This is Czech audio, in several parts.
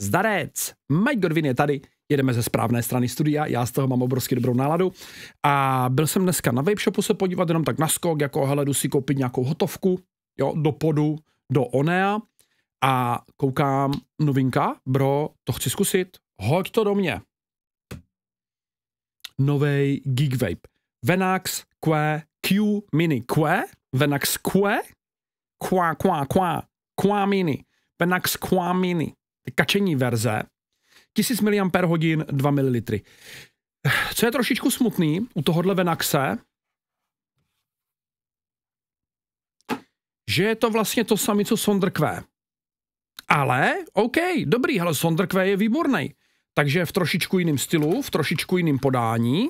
Zdarec! Mike Godwin je tady, jedeme ze správné strany studia, já z toho mám obrovsky dobrou náladu. A byl jsem dneska na vape shopu se podívat jenom tak na skok, jako hele, jdu si koupit nějakou hotovku, jo, do podu, do Onea a koukám, novinka, bro, to chci zkusit, hoď to do mě. Novej Geek Vape. Venax Q, Q Mini Q, Venax Q, Qua, Qua, Qua, Qua Mini, Venax Qua Mini kačení verze, 1000 mAh, 2 ml. Co je trošičku smutný u tohohle Venaxe, že je to vlastně to samé, co Sonderkve. Ale, OK, dobrý, ale Sonderkve je výborný. Takže v trošičku jiném stylu, v trošičku jiném podání.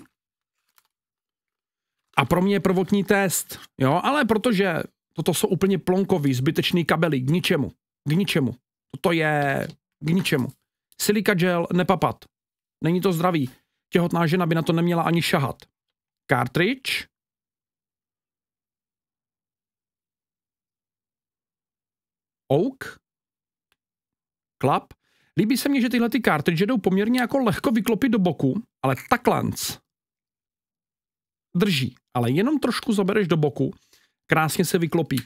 A pro mě je prvotní test, jo, ale protože toto jsou úplně plonkový, zbytečný kabely, k ničemu, k ničemu. To je k ničemu. Silika gel, nepapat. Není to zdravý. Těhotná žena by na to neměla ani šahat. Cartridge. Oak. Klap. Líbí se mi, že tyhle ty cartridge jdou poměrně jako lehko vyklopit do boku, ale takhle drží, ale jenom trošku zabereš do boku, krásně se vyklopí.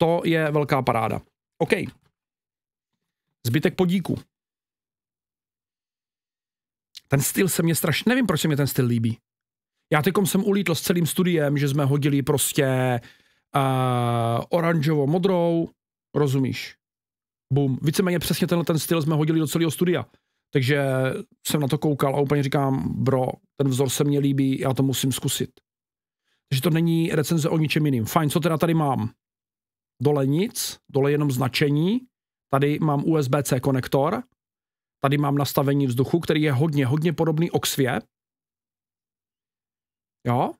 To je velká paráda. OK, zbytek podíku. Ten styl se mě strašně, nevím, proč se mě ten styl líbí. Já teďkom jsem ulítl s celým studiem, že jsme hodili prostě uh, oranžovo-modrou, rozumíš? Bum. Víceméně přesně tenhle ten styl jsme hodili do celého studia. Takže jsem na to koukal a úplně říkám, bro, ten vzor se mně líbí, já to musím zkusit. Takže to není recenze o ničem jiným. Fajn, co teda tady mám? Dole nic, dole jenom značení, Tady mám USB-C konektor, tady mám nastavení vzduchu, který je hodně, hodně podobný Oxvě. Jo.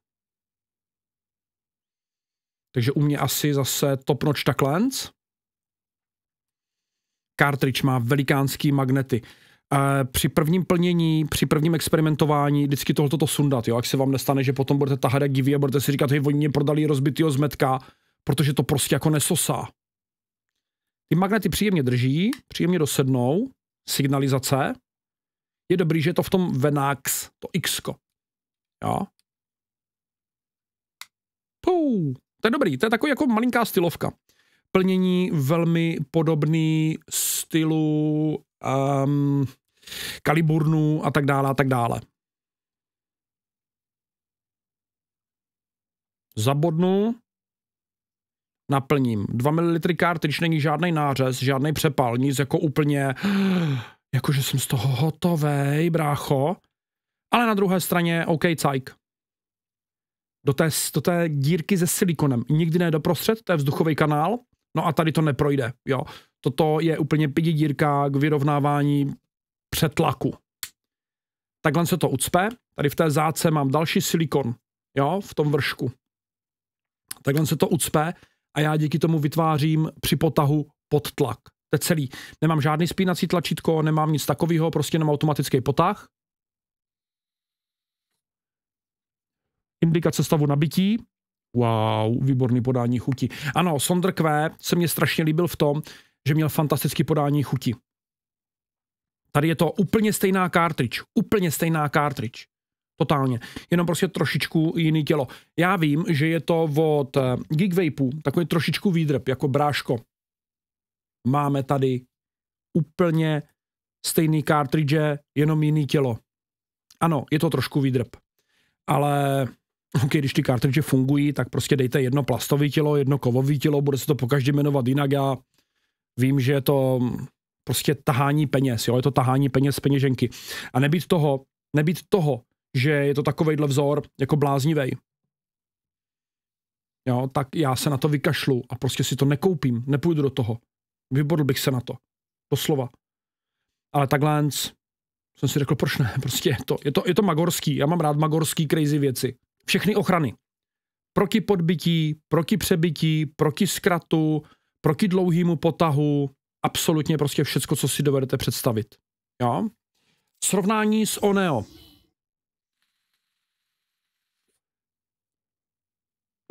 Takže u mě asi zase top notch takhle. Cartridge má velikánský magnety. E, při prvním plnění, při prvním experimentování vždycky tohoto to sundat, jo, jak se vám nestane, že potom budete tahat jak divy a budete si říkat, hej, oni mě prodali rozbitýho zmetka, protože to prostě jako nesosá. Ty magnety příjemně drží, příjemně dosednou, signalizace. Je dobrý, že je to v tom Venax, to X. -ko. Jo. Pou. To je dobrý, to je takový jako malinká stylovka. Plnění velmi podobný stylu um, Kaliburnu a tak dále a tak dále. Zabodnu, naplním. 2 ml kartrič není žádný nářez, žádný přepal, nic jako úplně, jakože jsem z toho hotový, brácho. Ale na druhé straně, OK, cajk. Do té, do té dírky se silikonem. Nikdy ne doprostřed, to je vzduchový kanál, no a tady to neprojde, jo. Toto je úplně pidi dírka k vyrovnávání přetlaku. Takhle se to ucpe. Tady v té záce mám další silikon, jo, v tom vršku. Takhle se to ucpe a já díky tomu vytvářím při potahu podtlak. To je celý. Nemám žádný spínací tlačítko, nemám nic takového, prostě jenom automatický potah. Indikace stavu nabití. Wow, výborný podání chuti. Ano, Sondr Kvé se mě strašně líbil v tom, že měl fantastický podání chuti. Tady je to úplně stejná cartridge. Úplně stejná cartridge. Totálně. Jenom prostě trošičku jiný tělo. Já vím, že je to od eh, Geek Vapeu, takový trošičku výdrb, jako bráško. Máme tady úplně stejný cartridge, jenom jiný tělo. Ano, je to trošku výdrb. Ale OK, když ty cartridge fungují, tak prostě dejte jedno plastové tělo, jedno kovové tělo, bude se to pokaždé jmenovat jinak. Já vím, že je to mm, prostě tahání peněz, jo, je to tahání peněz z peněženky. A nebýt toho, nebýt toho, že je to takovejhle vzor jako bláznivej. Jo, tak já se na to vykašlu a prostě si to nekoupím, nepůjdu do toho. Vybodl bych se na to. to slova. Ale takhle jsem si řekl, proč ne, prostě je to, je to, je to magorský, já mám rád magorský crazy věci. Všechny ochrany. Proti podbití, proti přebytí, proti zkratu, proti dlouhému potahu, absolutně prostě všecko, co si dovedete představit. Jo? Srovnání s Oneo.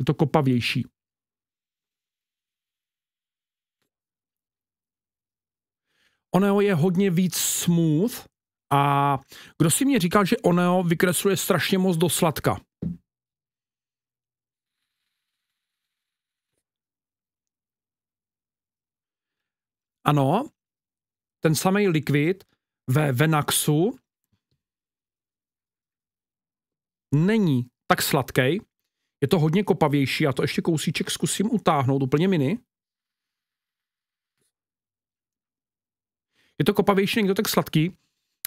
je to kopavější. Oneo je hodně víc smooth a kdo si mě říkal, že Oneo vykresluje strašně moc do sladka? Ano, ten samý likvid ve Venaxu není tak sladký, je to hodně kopavější, já to ještě kousíček zkusím utáhnout, úplně mini. Je to kopavější, někdo tak sladký,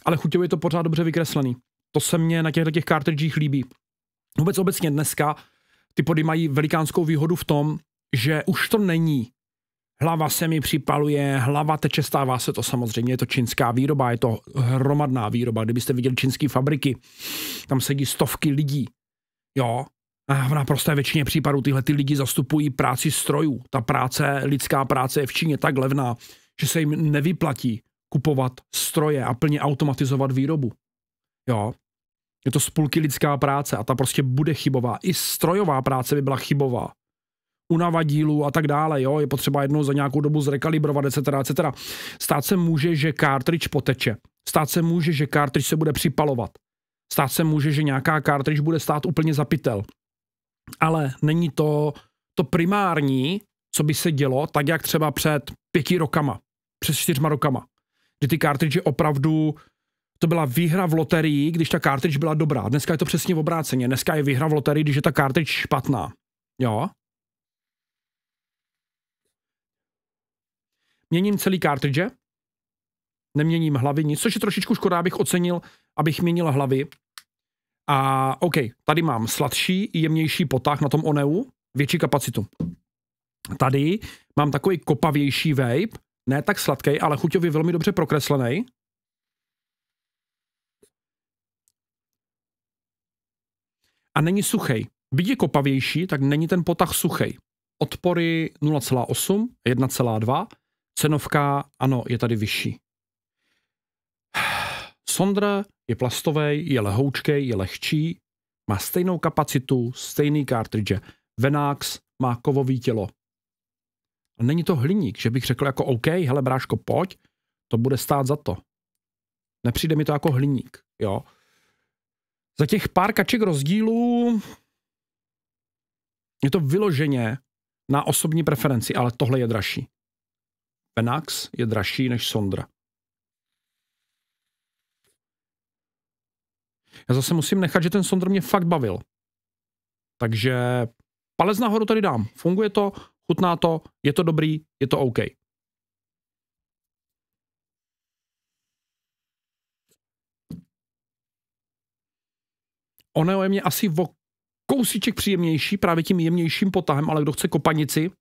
ale chuťově je to pořád dobře vykreslený. To se mně na těchto těch kartridžích líbí. Vůbec obecně dneska ty pody mají velikánskou výhodu v tom, že už to není Hlava se mi připaluje, hlava teče, stává se to samozřejmě, je to čínská výroba, je to hromadná výroba. Kdybyste viděli čínské fabriky, tam sedí stovky lidí. Jo, v naprosté většině případů tyhle ty lidi zastupují práci strojů. Ta práce, lidská práce je v Číně tak levná, že se jim nevyplatí kupovat stroje a plně automatizovat výrobu. Jo. Je to spolky lidská práce a ta prostě bude chybová. I strojová práce by byla chybová. Unava dílů a tak dále, jo, je potřeba jednou za nějakou dobu zrekalibrovat, etc., etc. Stát se může, že cartridge poteče. Stát se může, že cartridge se bude připalovat. Stát se může, že nějaká cartridge bude stát úplně zapitel ale není to to primární, co by se dělo, tak jak třeba před pěti rokama, před čtyřma rokama, kdy ty kartridže opravdu to byla výhra v loterii, když ta kartridž byla dobrá. Dneska je to přesně v obráceně. Dneska je výhra v loterii, když je ta kartridž špatná. Jo? Měním celý kartridže, neměním hlavy, nic, což je trošičku škoda, abych ocenil, abych měnil hlavy, a OK, tady mám sladší jemnější potah na tom Oneu, větší kapacitu. Tady mám takový kopavější vape, ne tak sladký, ale chuťově velmi dobře prokreslený. A není suchý. Byť je kopavější, tak není ten potah suchý. Odpory 0,8, 1,2, cenovka, ano, je tady vyšší. Sondra je plastový, je lehoučký, je lehčí, má stejnou kapacitu, stejný kartridže. Venax má kovový tělo. A není to hliník, že bych řekl jako OK, hele bráško, pojď, to bude stát za to. Nepřijde mi to jako hliník, jo. Za těch pár kaček rozdílů je to vyloženě na osobní preferenci, ale tohle je dražší. Venax je dražší než Sondra. Já zase musím nechat, že ten Sondr mě fakt bavil. Takže palec nahoru tady dám. Funguje to, chutná to, je to dobrý, je to OK. Ono je mě asi o kousíček příjemnější, právě tím jemnějším potahem, ale kdo chce kopanici,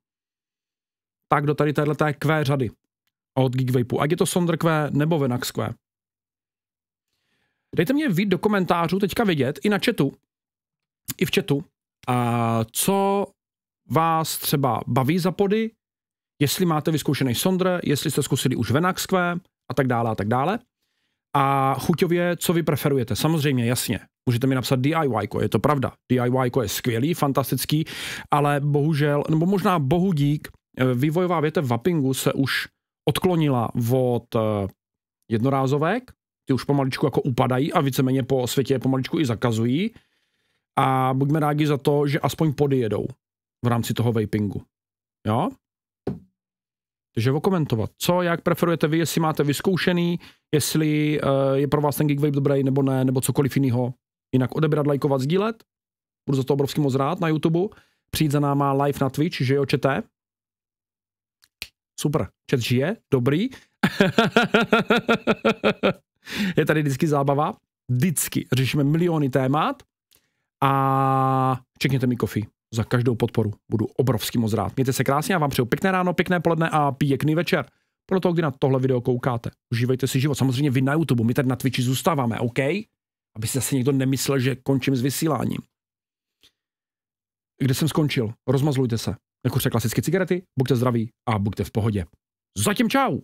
tak do tady téhle té Q řady od Geekvapeu. Ať je to Sonder Q nebo Venax Q. Dejte mě vít do komentářů teďka vidět, i na chatu, i v chatu, a co vás třeba baví za pody, jestli máte vyzkoušený Sondre, jestli jste zkusili už Venaxque a tak dále a tak dále. A chuťově, co vy preferujete? Samozřejmě, jasně. Můžete mi napsat DIY, je to pravda. DIY je skvělý, fantastický, ale bohužel, nebo možná bohu dík, eh, vývojová větev Vapingu se už odklonila od eh, jednorázovek ty už pomaličku jako upadají a víceméně po světě je pomaličku i zakazují. A buďme rádi za to, že aspoň podjedou v rámci toho vapingu. Jo? Takže okomentovat. Co, jak preferujete vy, jestli máte vyzkoušený, jestli uh, je pro vás ten Geek Vape dobrý nebo ne, nebo cokoliv jiného. Jinak odebrat, lajkovat, sdílet. Budu za to obrovský moc rád na YouTube. Přijít za náma live na Twitch, že jo, čete. Super, čet žije, dobrý. je tady vždycky zábava. Vždycky řešíme miliony témat a čekněte mi kofi za každou podporu. Budu obrovský moc rád. Mějte se krásně a vám přeju pěkné ráno, pěkné poledne a pěkný večer. Pro to, kdy na tohle video koukáte. Užívejte si život. Samozřejmě vy na YouTube, my tady na Twitchi zůstáváme, OK? Aby si zase někdo nemyslel, že končím s vysíláním. Kde jsem skončil? Rozmazlujte se. Nekuřte jako klasické cigarety, buďte zdraví a buďte v pohodě. Zatím čau!